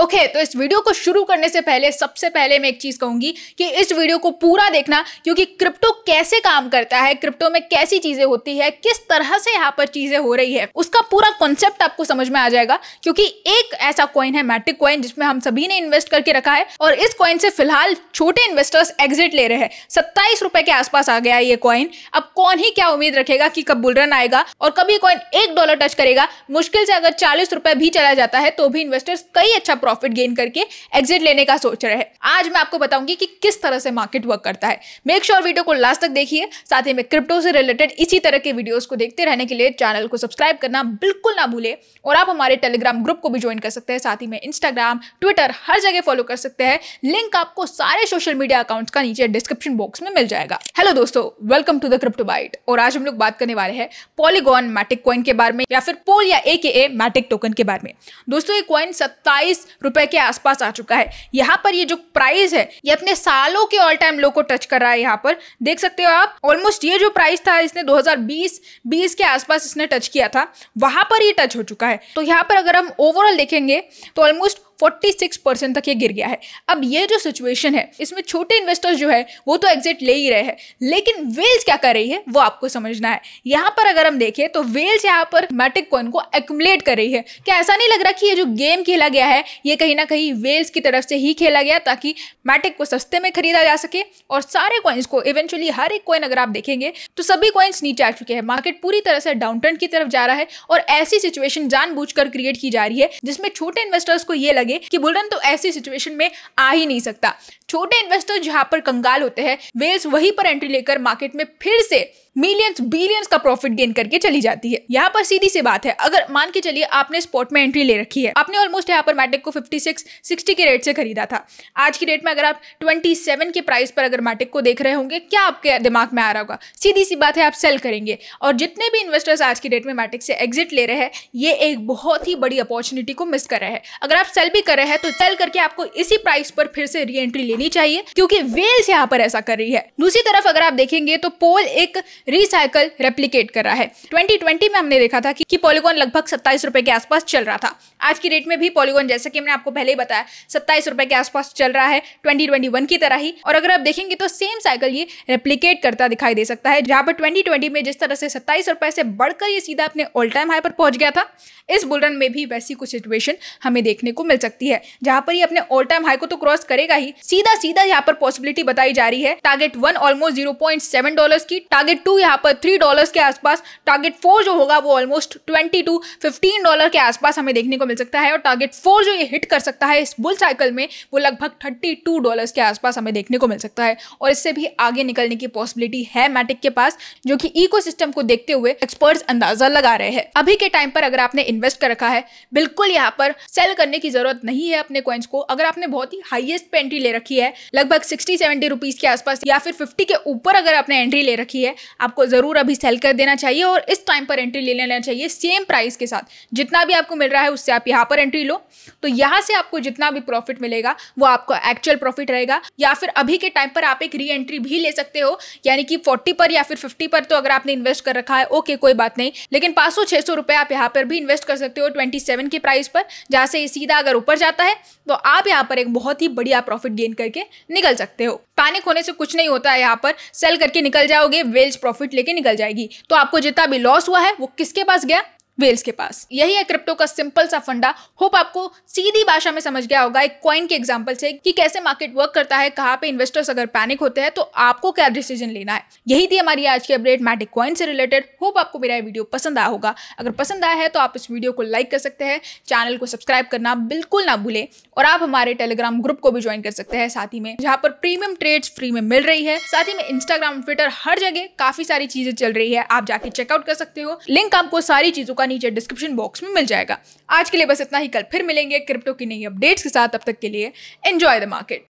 okay तो इस video को शुरू करने से पहले सबसे पहले मैं एक चीज़ कहूंगी कि इस वीडियो को पूरा देखना क्योंकि क्रिप्टो कैसे काम करता है क्रिप्टो में कैसी चीज़ें होती है किस तरह से यहाँ पर चीज़ें हो रही है उसका पूरा कॉन्सेप्ट आपको समझ में आ जाएगा क्योंकि एक ऐसा कॉइन है मैट्रिक कॉइन जिसमें हम सभी ने इन्वेस्ट करके रखा है और इस कॉइन से फिलहाल छोटे इन्वेस्टर्स एग्जिट ले रहे हैं सत्ताईस रुपए के आसपास आ गया ये कॉइन अब कौन ही क्या उम्मीद रखेगा कि कब बुलरन आएगा और कभी कॉइन एक डॉलर टच करेगा मुश्किल से अगर चालीस रुपए भी चला जाता है तो भी इन्वेस्टर्स कई अच्छा प्रॉफिट गेन करके एग्जिट लेने का सोच रहे हैं आज मैं आपको बताऊंगी कि किस तरह से मार्केट वर्क करता है मेक श्योर sure वीडियो को लास्ट तक देखिए साथ ही में क्रिप्टो से रिलेटेड इसी तरह के वीडियोस को देखते रहने के लिए चैनल को सब्सक्राइब करना बिल्कुल ना भूले और आप हमारे टेलीग्राम ग्रुप को भी ज्वाइन कर सकते हैं साथ ही में इंस्टाग्राम ट्विटर हर जगह फॉलो कर सकते हैं लिंक आपको सारे सोशल मीडिया अकाउंट्स का नीचे डिस्क्रिप्शन बॉक्स में मिल जाएगा हेलो दोस्तों welcome to the crypto byte और आज हम लोग बात करने वाले हैं पॉलीगॉन मैटिक कॉइन के बारे में या फिर पोल या ए के ए मैटिक टोकन के बारे में दोस्तों ये कॉइन सत्ताईस रुपए के आसपास आ चुका है यहाँ पर ये जो प्राइस है ये अपने सालों के ऑल टाइम लो को टच कर रहा है यहाँ पर देख सकते हो आप ऑलमोस्ट ये जो प्राइस था इसने 2020 20 के आसपास इसने टच किया था वहां पर ये टच हो चुका है तो यहाँ पर अगर हम ओवरऑल देखेंगे तो ऑलमोस्ट 46 परसेंट तक ये गिर गया है अब ये जो सिचुएशन है इसमें छोटे इन्वेस्टर्स जो है वो तो एग्जिट ले ही रहे हैं लेकिन वेल्स क्या कर रही है वो आपको समझना है यहाँ पर अगर हम देखें तो वेल्स यहाँ पर मैटिक कॉइन को एकुमलेट कर रही है क्या ऐसा नहीं लग रहा कि ये जो गेम खेला गया है ये कहीं ना कहीं वेल्स की तरफ से ही खेला गया ताकि मैटिक को सस्ते में खरीदा जा सके और सारे कॉइन्स को इवेंचुअली हर एक कॉइन अगर आप देखेंगे तो सभी कॉइन्स नीचे आ चुके हैं मार्केट पूरी तरह से डाउन की तरफ जा रहा है और ऐसी सिचुएशन जानबूझकर क्रिएट की जा रही है जिसमें छोटे इन्वेस्टर्स को ये लगे लगे कि बुलरन तो ऐसी सिचुएशन में आ ही नहीं सकता छोटे इन्वेस्टर जहां पर कंगाल होते हैं वेल्स वहीं पर एंट्री लेकर मार्केट में फिर से मिलियंस बिलियंस का प्रॉफिट गेन करके चली जाती है यहाँ पर सीधी सी बात है अगर मान के चलिए आपने स्पॉट में एंट्री ले रखी है आपने ऑलमोस्ट यहाँ पर मैटिक को 56, 60 के रेट से खरीदा था आज की डेट में अगर आप 27 के प्राइस पर अगर मैटिक को देख रहे होंगे क्या आपके दिमाग में आ रहा होगा सीधी सी बात है आप सेल करेंगे और जितने भी इन्वेस्टर्स आज की डेट में मैटिक से एग्जिट ले रहे हैं ये एक बहुत ही बड़ी अपॉर्चुनिटी को मिस कर रहे हैं अगर आप सेल भी कर रहे हैं तो सेल करके आपको इसी प्राइस पर फिर से री एंट्री लेनी चाहिए क्योंकि वेल्स यहाँ पर ऐसा कर रही है दूसरी तरफ अगर आप देखेंगे तो पोल एक रिसाइकल रेप्लीकेट कर रहा है 2020 में हमने देखा था कि, कि पॉलीगॉन लगभग सत्ताईस रुपए के आसपास चल रहा था आज की डेट में भी पॉलीगॉन जैसे कि मैंने आपको पहले ही बताया सत्ताईस रुपए के आसपास चल रहा है 2021 की तरह ही और अगर आप देखेंगे तो सेम साइकिल ये रेप्लीकेट करता दिखाई दे सकता है जहां पर ट्वेंटी में जिस तरह से सत्ताईस रुपए से बढ़कर ये सीधा अपने ऑल टाइम हाई पर पहुंच गया था इस बुलरन में भी वैसी कुछ सिचुएशन हमें देखने को मिल सकती है जहां पर ये अपने ऑल टाइम हाई को तो क्रॉस करेगा ही सीधा सीधा यहाँ पर पॉसिबिलिटी बताई जा रही है target one almost zero point seven dollar की टारगेट टू टू यहाँ पर थ्री डॉलर्स के आसपास टारगेट फोर जो होगा वो almost twenty two fifteen dollar के आसपास हमें देखने को मिल सकता है और टारगेट फोर जो ये हिट कर सकता है इस बुल साइकिल में वो लगभग थर्टी टू डॉलर्स के आसपास हमें देखने को मिल सकता है और इससे भी आगे निकलने की पॉसिबिलिटी है मैटिक के पास जो कि इको को देखते हुए एक्सपर्ट्स अंदाजा लगा रहे हैं अभी के टाइम पर अगर आपने इन्वेस्ट कर रखा है बिल्कुल यहाँ पर सेल करने की जरूरत नहीं है अपने कॉइन्स को अगर आपने बहुत ही हाईएस्ट पे एंट्री ले रखी है लगभग सिक्सटी सेवेंटी रुपीज के आसपास या फिर फिफ्टी के ऊपर अगर आपने एंट्री ले रखी है आपको ज़रूर अभी सेल कर देना चाहिए और इस टाइम पर एंट्री ले लेना चाहिए सेम प्राइस के साथ जितना भी आपको मिल रहा है उससे आप यहाँ पर एंट्री लो तो यहाँ से आपको जितना भी प्रॉफिट मिलेगा वो आपको एक्चुअल प्रॉफिट रहेगा या फिर अभी के टाइम पर आप एक री एंट्री भी ले सकते हो यानी कि फोर्टी पर या फिर फिफ्टी पर तो अगर आपने इन्वेस्ट कर रखा है ओके कोई बात नहीं लेकिन पाँच सौ छः सौ रुपये आप यहाँ पर भी इन्वेस्ट कर सकते हो ट्वेंटी सेवन के प्राइस पर जहाँ से सीधा अगर ऊपर जाता है तो आप यहाँ पर एक बहुत ही बढ़िया प्रॉफिट गेन करके निकल सकते हो पैनिक होने से कुछ नहीं होता है यहाँ पर सेल करके निकल जाओगे वेल्स प्रॉफिट लेके निकल जाएगी तो आपको जितना भी लॉस हुआ है वो किसके पास गया वेल्स के पास यही है क्रिप्टो का सिंपल सा फंडा होप आपको सीधी भाषा में समझ गया होगा एक कॉइन के एग्जाम्पल से कि कैसे मार्केट वर्क करता है कहाँ पे इन्वेस्टर्स अगर पैनिक होते हैं तो आपको क्या डिसीजन लेना है यही थी हमारी आज की अपडेट मैटिक कॉइन से रिलेटेड होप आपको मेरा वीडियो पसंद आया होगा अगर पसंद आया है तो आप इस वीडियो को लाइक कर सकते हैं चैनल को सब्सक्राइब करना बिल्कुल ना भूलें और आप हमारे टेलीग्राम ग्रुप को भी ज्वाइन कर सकते हैं साथ ही में जहाँ पर प्रीमियम ट्रेड फ्री में मिल रही है साथ ही में इंस्टाग्राम ट्विटर हर जगह काफी सारी चीजें चल रही है आप जाके चेकआउट कर सकते हो लिंक आपको सारी चीजों का नीचे डिस्क्रिप्शन बॉक्स में मिल जाएगा आज के लिए बस इतना ही कल फिर मिलेंगे क्रिप्टो की नई अपडेट्स के साथ अब तक के लिए एंजॉय द मार्केट